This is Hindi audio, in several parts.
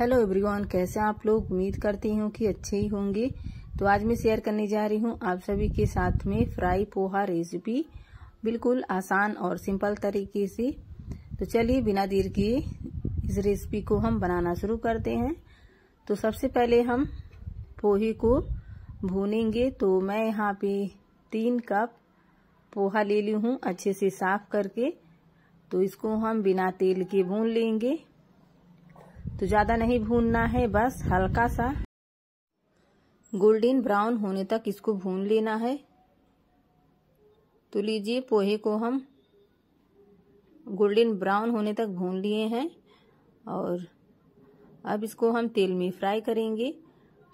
हेलो एवरीवन कैसे आप लोग उम्मीद करती हूँ कि अच्छे ही होंगे तो आज मैं शेयर करने जा रही हूँ आप सभी के साथ में फ्राई पोहा रेसिपी बिल्कुल आसान और सिंपल तरीके से तो चलिए बिना देर के इस रेसिपी को हम बनाना शुरू करते हैं तो सबसे पहले हम पोहे को भूनेंगे तो मैं यहाँ पे तीन कप पोहा ले ली हूँ अच्छे से साफ करके तो इसको हम बिना तेल के भून लेंगे तो ज़्यादा नहीं भूनना है बस हल्का सा गोल्डन ब्राउन होने तक इसको भून लेना है तो लीजिए पोहे को हम गोल्डन ब्राउन होने तक भून लिए हैं और अब इसको हम तेल में फ्राई करेंगे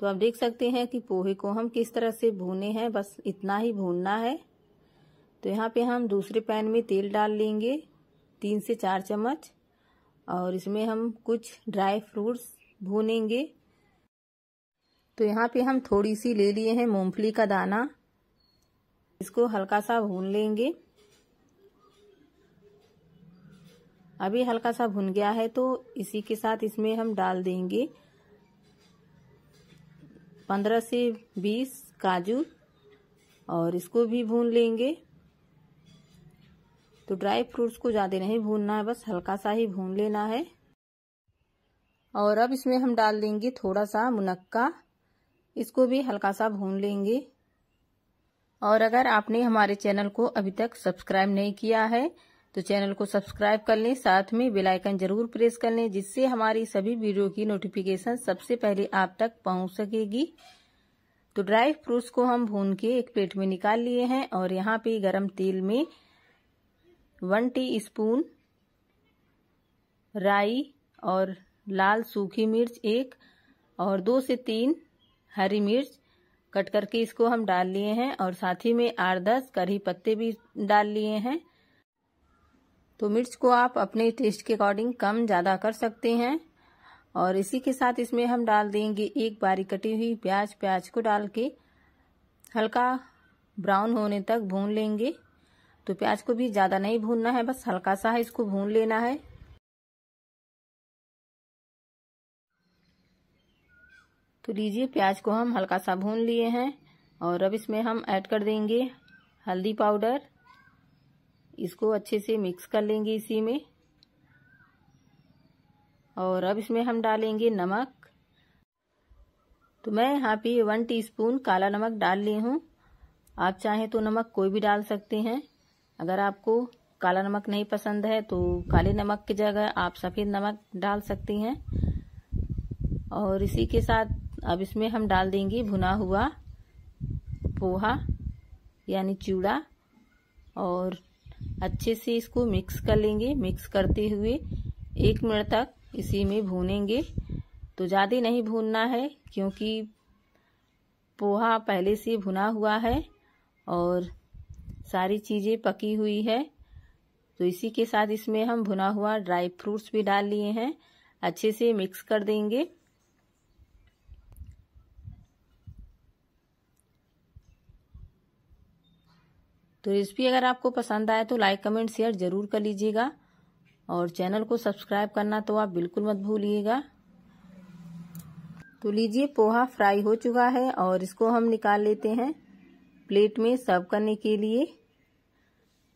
तो आप देख सकते हैं कि पोहे को हम किस तरह से भूने हैं बस इतना ही भूनना है तो यहाँ पे हम दूसरे पैन में तेल डाल लेंगे तीन से चार चम्मच और इसमें हम कुछ ड्राई फ्रूट्स भूनेंगे तो यहाँ पे हम थोड़ी सी ले लिए हैं मूंगफली का दाना इसको हल्का सा भून लेंगे अभी हल्का सा भुन गया है तो इसी के साथ इसमें हम डाल देंगे पंद्रह से बीस काजू और इसको भी भून लेंगे तो ड्राई फ्रूट्स को ज़्यादा नहीं भूनना है बस हल्का सा ही भून लेना है और अब इसमें हम डाल देंगे थोड़ा सा मुनक्का इसको भी हल्का सा भून लेंगे और अगर आपने हमारे चैनल को अभी तक सब्सक्राइब नहीं किया है तो चैनल को सब्सक्राइब कर लें साथ में बेल आइकन जरूर प्रेस कर लें जिससे हमारी सभी वीडियो की नोटिफिकेशन सबसे पहले आप तक पहुंच सकेगी तो ड्राई फ्रूट्स को हम भून के एक प्लेट में निकाल लिए हैं और यहाँ पे गरम तेल में वन टी स्पून राई और लाल सूखी मिर्च एक और दो से तीन हरी मिर्च कट करके इसको हम डाल लिए हैं और साथ ही में आठ दस करी पत्ते भी डाल लिए हैं तो मिर्च को आप अपने टेस्ट के अकॉर्डिंग कम ज़्यादा कर सकते हैं और इसी के साथ इसमें हम डाल देंगे एक बारी कटी हुई प्याज प्याज को डाल के हल्का ब्राउन होने तक भून लेंगे तो प्याज को भी ज़्यादा नहीं भूनना है बस हल्का सा है इसको भून लेना है तो लीजिए प्याज को हम हल्का सा भून लिए हैं और अब इसमें हम ऐड कर देंगे हल्दी पाउडर इसको अच्छे से मिक्स कर लेंगे इसी में और अब इसमें हम डालेंगे नमक तो मैं यहाँ पे वन टीस्पून काला नमक डाल ली हूँ आप चाहें तो नमक कोई भी डाल सकते हैं अगर आपको काला नमक नहीं पसंद है तो काले नमक की जगह आप सफ़ेद नमक डाल सकती हैं और इसी के साथ अब इसमें हम डाल देंगे भुना हुआ पोहा यानी चूड़ा और अच्छे से इसको मिक्स कर लेंगे मिक्स करते हुए एक मिनट तक इसी में भूनेंगे तो ज़्यादा नहीं भूनना है क्योंकि पोहा पहले से भुना हुआ है और सारी चीज़ें पकी हुई है तो इसी के साथ इसमें हम भुना हुआ ड्राई फ्रूट्स भी डाल लिए हैं अच्छे से मिक्स कर देंगे तो रेसिपी अगर आपको पसंद आए तो लाइक कमेंट शेयर ज़रूर कर लीजिएगा और चैनल को सब्सक्राइब करना तो आप बिल्कुल मत भूलिएगा तो लीजिए पोहा फ्राई हो चुका है और इसको हम निकाल लेते हैं प्लेट में सर्व करने के लिए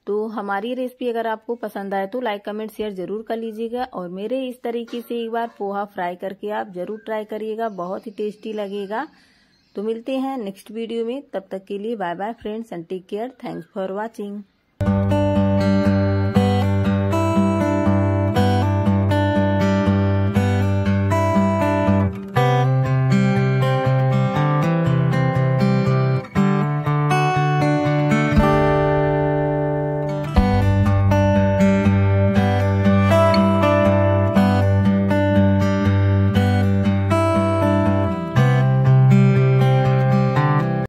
तो हमारी रेसिपी अगर आपको पसंद आए तो लाइक कमेंट शेयर जरूर कर लीजिएगा और मेरे इस तरीके से एक बार पोहा फ्राई करके आप जरूर ट्राई करिएगा बहुत ही टेस्टी लगेगा तो मिलते हैं नेक्स्ट वीडियो में तब तक के लिए bye bye friends and take care thanks for watching